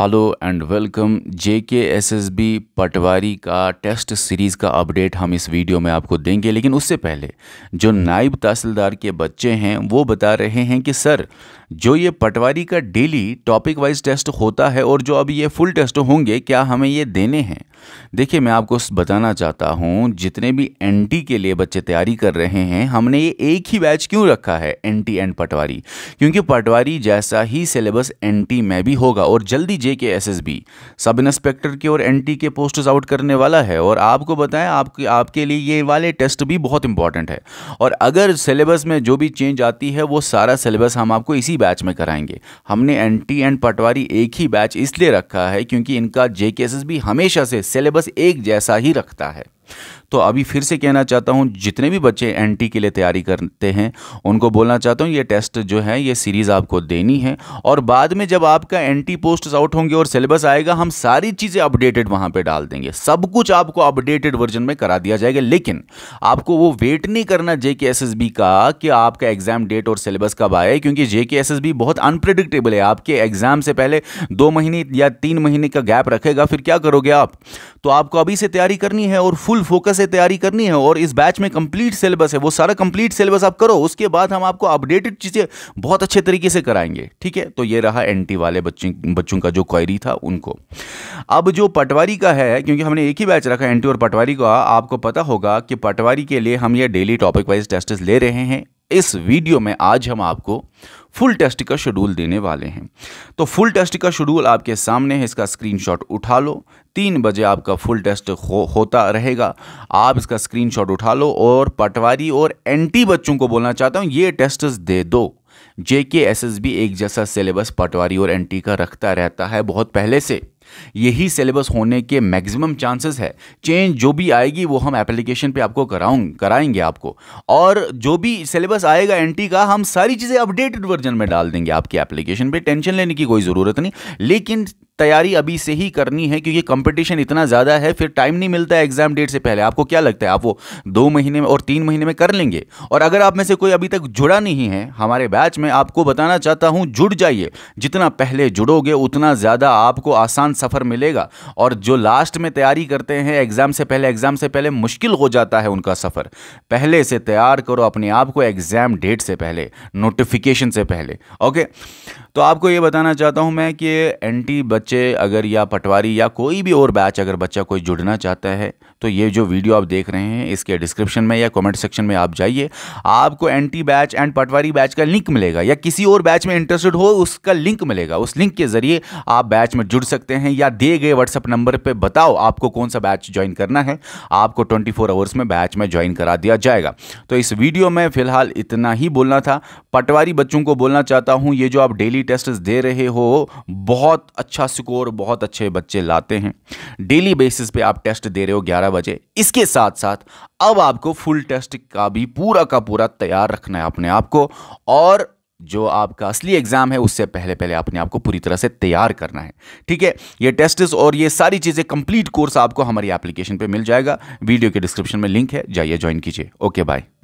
hello and welcome J K S S B पटवारी का test series का update हम इस वीडियो में आपको देंगे लेकिन उससे पहले जो नायब तहसीलदार के बच्चे हैं वो बता रहे हैं कि सर जो ये पटवारी का डेली टॉपिक वाइज टेस्ट होता है और जो अब ये फुल टेस्ट होंगे क्या हमें ये देने हैं देखिए मैं आपको बताना चाहता हूँ जितने भी एन के लिए बच्चे तैयारी कर रहे हैं हमने ये एक ही बैच क्यों रखा है एन एंड पटवारी क्योंकि पटवारी जैसा ही सिलेबस एन में भी होगा और जल्दी J K S S B sub inspector के और टी के पोस्ट्स आउट करने वाला है और आपको बताएं आपके आपके लिए ये वाले टेस्ट भी बहुत इंपॉर्टेंट है और अगर सिलेबस में जो भी चेंज आती है वो सारा सिलेबस हम आपको इसी बैच में कराएंगे हमने एन टी एंड पटवारी एक ही बैच इसलिए रखा है क्योंकि इनका जे के एस एस बी हमेशा से सिलेबस एक जैसा ही रखता है तो अभी फिर से कहना चाहता हूँ जितने भी बच्चे एन के लिए तैयारी करते हैं उनको बोलना चाहता हूँ ये टेस्ट जो है ये सीरीज़ आपको देनी है और बाद में जब आपका एन पोस्ट आउट होंगे और सिलेबस आएगा हम सारी चीज़ें अपडेटेड वहाँ पर डाल देंगे सब कुछ आपको अपडेटेड वर्जन में करा दिया जाएगा लेकिन आपको वो वेट नहीं करना जे का कि आपका एग्जाम डेट और सिलेबस कब आए क्योंकि जे बहुत अनप्रडिक्टेबल है आपके एग्जाम से पहले दो महीने या तीन महीने का गैप रखेगा फिर क्या करोगे आप तो आपको अभी से तैयारी करनी है और फुल फोकस से तैयारी करनी है और इस बैच में कंप्लीट सिलेबस है वो सारा कंप्लीट सिलेबस आप करो उसके बाद हम आपको अपडेटेड चीज़ें बहुत अच्छे तरीके से कराएंगे ठीक है तो ये रहा एन वाले बच्चे बच्चों का जो क्वायरी था उनको अब जो पटवारी का है क्योंकि हमने एक ही बैच रखा एन और पटवारी का आपको पता होगा कि पटवारी के लिए हम ये डेली टॉपिक वाइज टेस्ट ले रहे हैं इस वीडियो में आज हम आपको फुल टेस्ट का शेड्यूल देने वाले हैं तो फुल टेस्ट का शेड्यूल आपके सामने है इसका स्क्रीनशॉट उठा लो तीन बजे आपका फुल टेस्ट हो, होता रहेगा आप इसका स्क्रीनशॉट उठा लो और पटवारी और एंटी बच्चों को बोलना चाहता हूँ ये टेस्ट दे दो जे के एस एस बी एक जैसा सिलेबस पटवारी और एंटी का रखता रहता है बहुत पहले से यही सिलेबस होने के मैक्सिमम चांसेस है चेंज जो भी आएगी वो हम एप्लीकेशन पे आपको कराऊँ कराएंगे आपको और जो भी सिलेबस आएगा एन का हम सारी चीज़ें अपडेटेड वर्जन में डाल देंगे आपकी एप्लीकेशन पर टेंशन लेने की कोई ज़रूरत नहीं लेकिन तैयारी अभी से ही करनी है क्योंकि कंपटीशन इतना ज़्यादा है फिर टाइम नहीं मिलता है एग्जाम डेट से पहले आपको क्या लगता है आप वो दो महीने में और तीन महीने में कर लेंगे और अगर आप में से कोई अभी तक जुड़ा नहीं है हमारे बैच में आपको बताना चाहता हूँ जुड़ जाइए जितना पहले जुड़ोगे उतना ज़्यादा आपको आसान सफ़र मिलेगा और जो लास्ट में तैयारी करते हैं एग्ज़ाम से पहले एग्ज़ाम से पहले मुश्किल हो जाता है उनका सफ़र पहले से तैयार करो अपने आप को एग्ज़ाम डेट से पहले नोटिफिकेशन से पहले ओके तो आपको ये बताना चाहता हूँ मैं कि एंटी बच्चे अगर या पटवारी या कोई भी और बैच अगर बच्चा कोई जुड़ना चाहता है तो ये जो वीडियो आप देख रहे हैं इसके डिस्क्रिप्शन में या कमेंट सेक्शन में आप जाइए आपको anti batch and patwari batch का लिंक मिलेगा या किसी और बैच में इंटरेस्टेड हो उसका लिंक मिलेगा उस लिंक के ज़रिए आप बैच में जुड़ सकते हैं या दिए गए व्हाट्सअप नंबर पर बताओ आपको कौन सा बैच ज्वाइन करना है आपको ट्वेंटी फोर आवर्स में बैच में ज्वाइन करा दिया जाएगा तो इस वीडियो में फ़िलहाल इतना ही बोलना था पटवारी बच्चों को बोलना चाहता हूँ ये जो आप डेली डेली टेस्ट दे रहे हो बहुत अच्छा स्कोर बहुत अच्छे बच्चे लाते हैं डेली बेसिस पे आप टेस्ट दे रहे हो 11 बजे इसके साथ साथ अब आपको फुल टेस्ट का भी पूरा का पूरा तैयार रखना है अपने आप को और जो आपका असली एग्ज़ाम है उससे पहले पहले अपने आप को पूरी तरह से तैयार करना है ठीक है ये टेस्ट और ये सारी चीज़ें कंप्लीट कोर्स आपको हमारी एप्लीकेशन पे मिल जाएगा वीडियो के डिस्क्रिप्शन में लिंक है जाइए ज्वाइन कीजिए ओके बाय